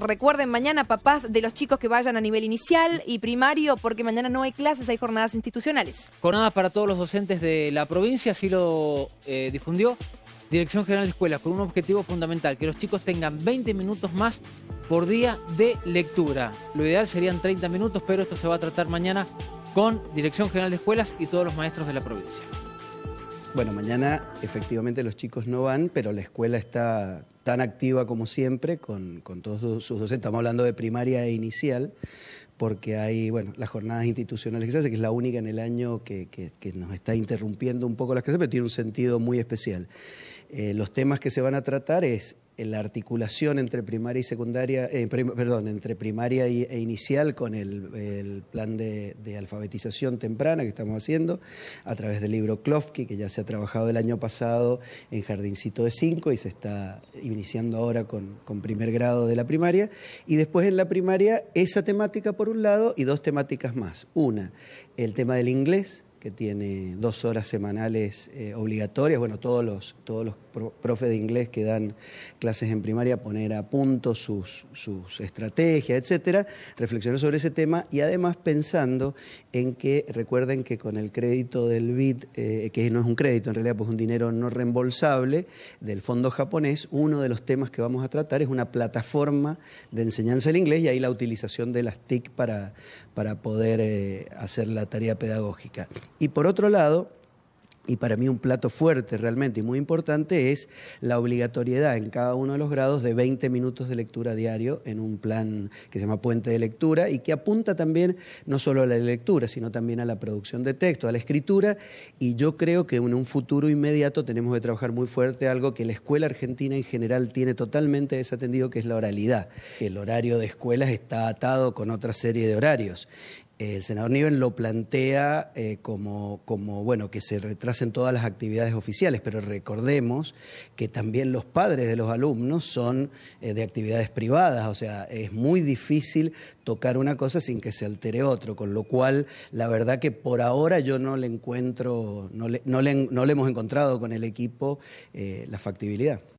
Recuerden mañana, papás de los chicos que vayan a nivel inicial y primario, porque mañana no hay clases, hay jornadas institucionales. Jornadas para todos los docentes de la provincia, así lo eh, difundió Dirección General de Escuelas, con un objetivo fundamental, que los chicos tengan 20 minutos más por día de lectura. Lo ideal serían 30 minutos, pero esto se va a tratar mañana con Dirección General de Escuelas y todos los maestros de la provincia. Bueno, mañana efectivamente los chicos no van, pero la escuela está tan activa como siempre con, todos sus docentes. Estamos hablando de primaria e inicial, porque hay, bueno, las jornadas institucionales que se hacen, que es la única en el año que, nos está interrumpiendo un poco las clases, pero tiene un sentido muy especial. Eh, los temas que se van a tratar es eh, la articulación entre primaria y secundaria, eh, perdón, entre primaria y, e inicial con el, plan de, alfabetización temprana que estamos haciendo a través del libro Klofki, que ya se ha trabajado el año pasado en Jardincito de 5 y se está iniciando ahora con primer grado de la primaria. Y después en la primaria esa temática por un lado y dos temáticas más. Una, el tema del inglés, que tiene dos horas semanales eh, obligatorias. Bueno, todos los, todos los profes de inglés que dan clases en primaria poner a punto sus, sus estrategias, etcétera, reflexionar sobre ese tema y además pensando en que recuerden que con el crédito del BID, eh, que no es un crédito en realidad, pues un dinero no reembolsable del fondo japonés, uno de los temas que vamos a tratar es una plataforma de enseñanza del inglés y ahí la utilización de las TIC para, para poder eh, hacer la tarea pedagógica. Y por otro lado, y para mí un plato fuerte realmente y muy importante es la obligatoriedad en cada uno de los grados de 20 minutos de lectura diario en un plan que se llama Puente de Lectura y que apunta también no solo a la lectura, sino también a la producción de texto, a la escritura y yo creo que en un futuro inmediato tenemos que trabajar muy fuerte algo que la escuela argentina en general tiene totalmente desatendido que es la oralidad. El horario de escuelas está atado con otra serie de horarios el senador Niven lo plantea eh, como, bueno, que se retrasen todas las actividades oficiales, pero recordemos que también los padres de los alumnos son eh, de actividades privadas, o sea, es muy difícil tocar una cosa sin que se altere otro, con lo cual la verdad que por ahora yo no le encuentro, no le, hemos encontrado con el equipo eh, la factibilidad.